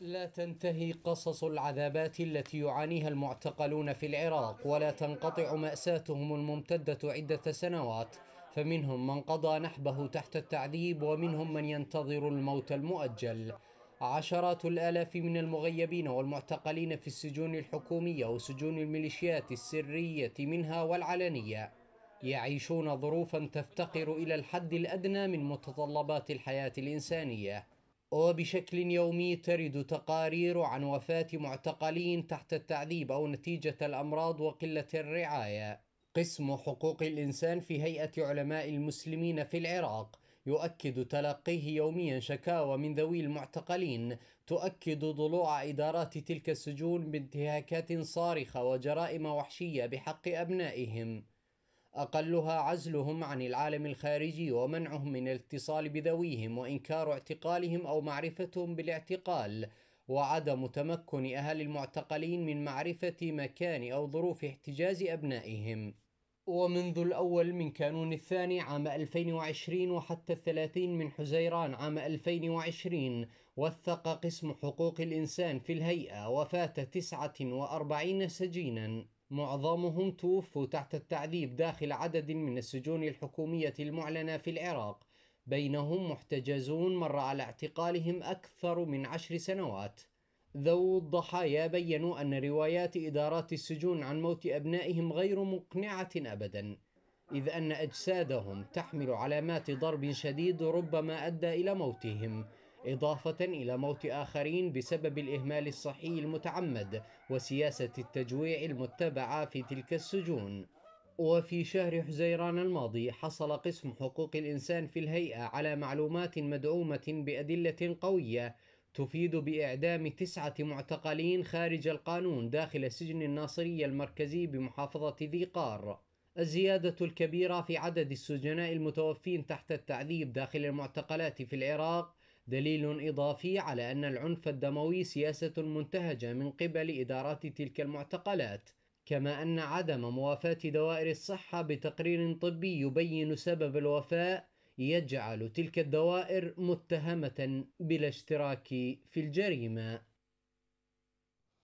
لا تنتهي قصص العذابات التي يعانيها المعتقلون في العراق ولا تنقطع مأساتهم الممتدة عدة سنوات فمنهم من قضى نحبه تحت التعذيب ومنهم من ينتظر الموت المؤجل عشرات الآلاف من المغيبين والمعتقلين في السجون الحكومية وسجون الميليشيات السرية منها والعلنية يعيشون ظروفا تفتقر إلى الحد الأدنى من متطلبات الحياة الإنسانية وبشكل يومي ترد تقارير عن وفاة معتقلين تحت التعذيب أو نتيجة الأمراض وقلة الرعاية. قسم حقوق الإنسان في هيئة علماء المسلمين في العراق يؤكد تلقيه يوميا شكاوى من ذوي المعتقلين تؤكد ضلوع إدارات تلك السجون بانتهاكات صارخة وجرائم وحشية بحق أبنائهم. أقلها عزلهم عن العالم الخارجي ومنعهم من الاتصال بذويهم وإنكار اعتقالهم أو معرفتهم بالاعتقال وعدم تمكن أهل المعتقلين من معرفة مكان أو ظروف احتجاز أبنائهم ومنذ الأول من كانون الثاني عام 2020 وحتى الثلاثين من حزيران عام 2020 وثق قسم حقوق الإنسان في الهيئة وفاة 49 سجيناً معظمهم توفوا تحت التعذيب داخل عدد من السجون الحكومية المعلنة في العراق بينهم محتجزون مر على اعتقالهم أكثر من عشر سنوات ذو الضحايا بينوا أن روايات إدارات السجون عن موت أبنائهم غير مقنعة أبدا إذ أن أجسادهم تحمل علامات ضرب شديد ربما أدى إلى موتهم إضافة إلى موت آخرين بسبب الإهمال الصحي المتعمد وسياسة التجويع المتبعة في تلك السجون وفي شهر حزيران الماضي حصل قسم حقوق الإنسان في الهيئة على معلومات مدعومة بأدلة قوية تفيد بإعدام تسعة معتقلين خارج القانون داخل سجن الناصرية المركزي بمحافظة ذي قار الزيادة الكبيرة في عدد السجناء المتوفين تحت التعذيب داخل المعتقلات في العراق دليل إضافي على أن العنف الدموي سياسة منتهجة من قبل إدارات تلك المعتقلات كما أن عدم موافاة دوائر الصحة بتقرير طبي يبين سبب الوفاة يجعل تلك الدوائر متهمة بالاشتراك في الجريمة